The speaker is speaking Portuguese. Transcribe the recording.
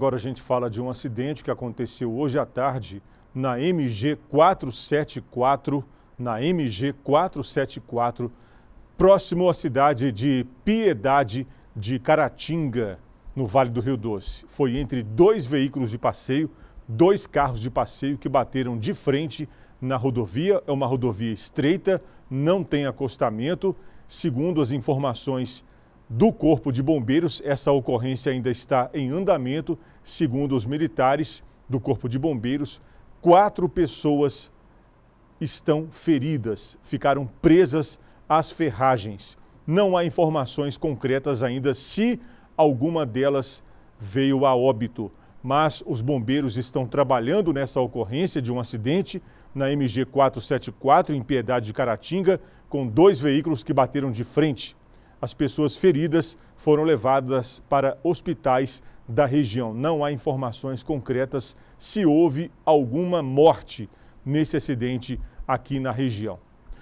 Agora a gente fala de um acidente que aconteceu hoje à tarde na MG 474, na MG 474, próximo à cidade de Piedade de Caratinga, no Vale do Rio Doce. Foi entre dois veículos de passeio, dois carros de passeio que bateram de frente na rodovia. É uma rodovia estreita, não tem acostamento. Segundo as informações do Corpo de Bombeiros. Essa ocorrência ainda está em andamento. Segundo os militares do Corpo de Bombeiros, quatro pessoas estão feridas, ficaram presas às ferragens. Não há informações concretas ainda se alguma delas veio a óbito, mas os bombeiros estão trabalhando nessa ocorrência de um acidente na MG 474 em Piedade de Caratinga, com dois veículos que bateram de frente. As pessoas feridas foram levadas para hospitais da região. Não há informações concretas se houve alguma morte nesse acidente aqui na região.